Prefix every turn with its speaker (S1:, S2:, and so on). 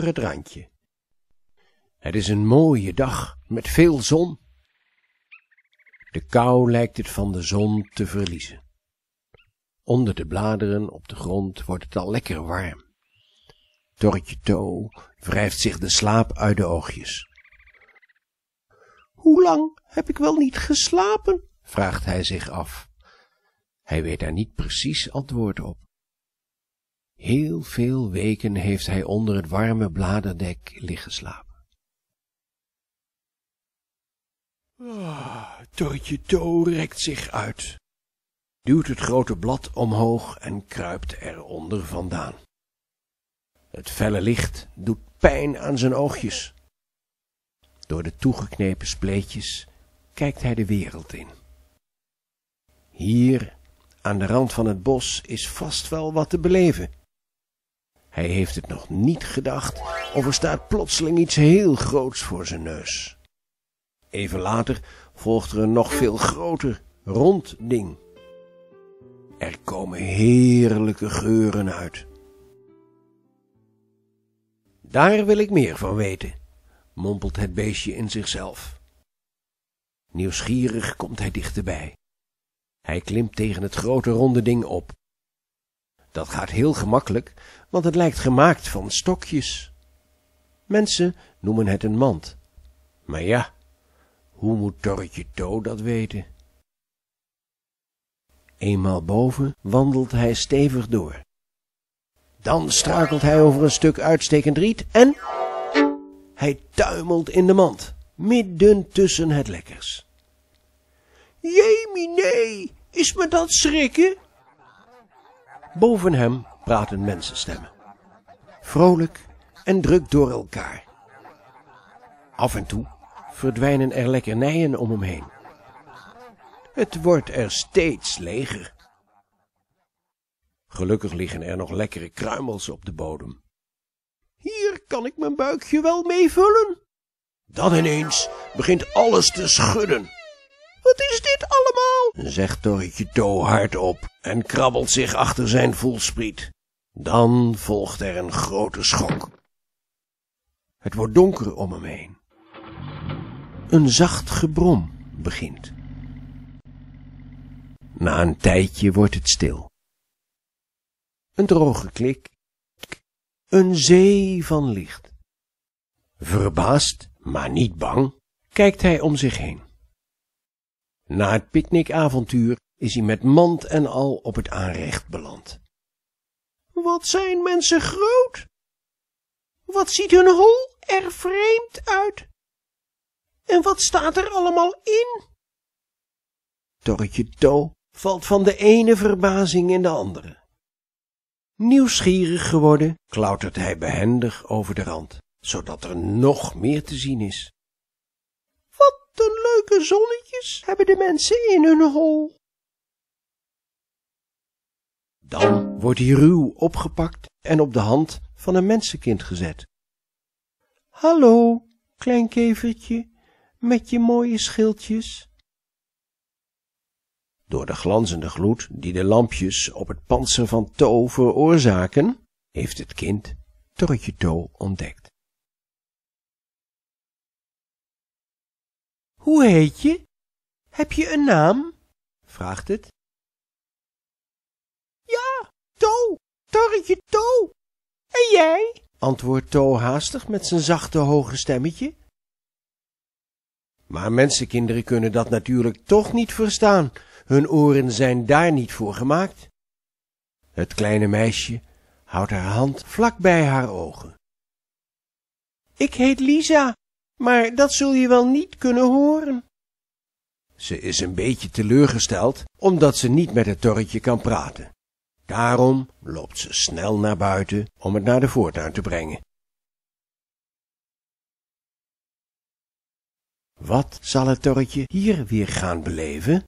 S1: het randje. Het is een mooie dag met veel zon. De kou lijkt het van de zon te verliezen. Onder de bladeren op de grond wordt het al lekker warm. Torretje To wrijft zich de slaap uit de oogjes. Hoe lang heb ik wel niet geslapen? vraagt hij zich af. Hij weet daar niet precies antwoord op. Heel veel weken heeft hij onder het warme bladerdek liggen slapen. Ah, Tortje To rekt zich uit, duwt het grote blad omhoog en kruipt eronder vandaan. Het felle licht doet pijn aan zijn oogjes. Door de toegeknepen spleetjes kijkt hij de wereld in. Hier, aan de rand van het bos, is vast wel wat te beleven hij heeft het nog niet gedacht of er staat plotseling iets heel groots voor zijn neus. Even later volgt er een nog veel groter, rond ding. Er komen heerlijke geuren uit. Daar wil ik meer van weten, mompelt het beestje in zichzelf. Nieuwsgierig komt hij dichterbij. Hij klimt tegen het grote ronde ding op. Dat gaat heel gemakkelijk, want het lijkt gemaakt van stokjes. Mensen noemen het een mand. Maar ja, hoe moet Torretje To dat weten? Eenmaal boven wandelt hij stevig door. Dan strakelt hij over een stuk uitstekend riet en... Hij tuimelt in de mand, midden tussen het lekkers. Jemine, is me dat schrikken? Boven hem mensen stemmen. Vrolijk en druk door elkaar. Af en toe verdwijnen er lekkernijen om hem heen. Het wordt er steeds leger. Gelukkig liggen er nog lekkere kruimels op de bodem. Hier kan ik mijn buikje wel mee vullen. Dan ineens begint alles te schudden. Wat is dit allemaal? zegt Dorritje To hardop en krabbelt zich achter zijn voelspriet. Dan volgt er een grote schok. Het wordt donker om hem heen. Een zacht gebrom begint. Na een tijdje wordt het stil. Een droge klik. Een zee van licht. Verbaasd, maar niet bang, kijkt hij om zich heen. Na het picknickavontuur is hij met mand en al op het aanrecht beland. Wat zijn mensen groot? Wat ziet hun hol er vreemd uit? En wat staat er allemaal in? Torretje To valt van de ene verbazing in de andere. Nieuwsgierig geworden, klautert hij behendig over de rand, zodat er nog meer te zien is. Wat een leuke zonnetjes hebben de mensen in hun hol. Dan wordt hij ruw opgepakt en op de hand van een mensenkind gezet. Hallo, klein kevertje, met je mooie schildjes. Door de glanzende gloed die de lampjes op het panzer van To veroorzaken, heeft het kind Torretje To ontdekt. Hoe heet je? Heb je een naam? vraagt het Torretje To. En jij? antwoordt To haastig met zijn zachte hoge stemmetje. Maar mensenkinderen kunnen dat natuurlijk toch niet verstaan. Hun oren zijn daar niet voor gemaakt. Het kleine meisje houdt haar hand vlak bij haar ogen. Ik heet Lisa, maar dat zul je wel niet kunnen horen. Ze is een beetje teleurgesteld, omdat ze niet met het torretje kan praten. Daarom loopt ze snel naar buiten om het naar de voortuin te brengen. Wat zal het torretje hier weer gaan beleven?